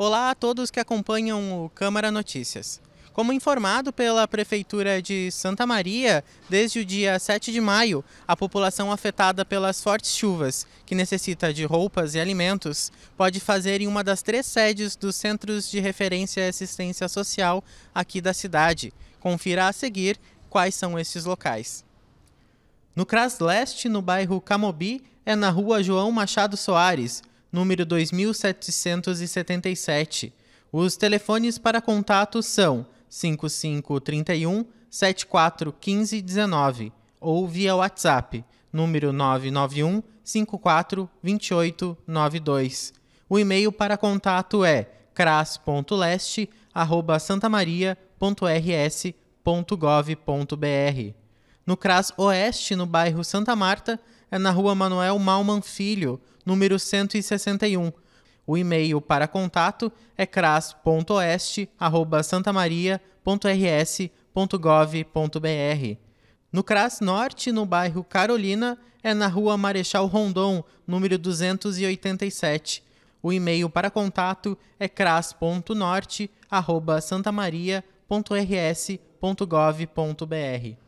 Olá a todos que acompanham o Câmara Notícias. Como informado pela Prefeitura de Santa Maria, desde o dia 7 de maio, a população afetada pelas fortes chuvas, que necessita de roupas e alimentos, pode fazer em uma das três sedes dos Centros de Referência e Assistência Social aqui da cidade. Confira a seguir quais são esses locais. No Cras Leste, no bairro Camobi, é na rua João Machado Soares, número 2777. Os telefones para contato são 5531 741519 ou via WhatsApp, número 991 542892. O e-mail para contato é cras.leste@santamaria.rs.gov.br. No CRAS Oeste, no bairro Santa Marta, é na rua Manuel Malman Filho, número 161. O e-mail para contato é cras.oeste.santamaria.rs.gov.br. No CRAS Norte, no bairro Carolina, é na rua Marechal Rondon, número 287. O e-mail para contato é cras.norte.santamaria.rs.gov.br.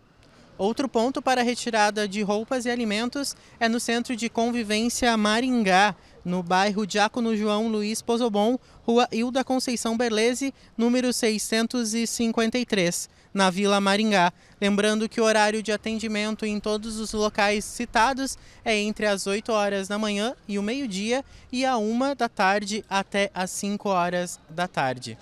Outro ponto para retirada de roupas e alimentos é no Centro de Convivência Maringá, no bairro Diácono João Luiz Pozobon, rua Hilda Conceição Berlese, número 653, na Vila Maringá. Lembrando que o horário de atendimento em todos os locais citados é entre as 8 horas da manhã e o meio-dia e a 1 da tarde até as 5 horas da tarde.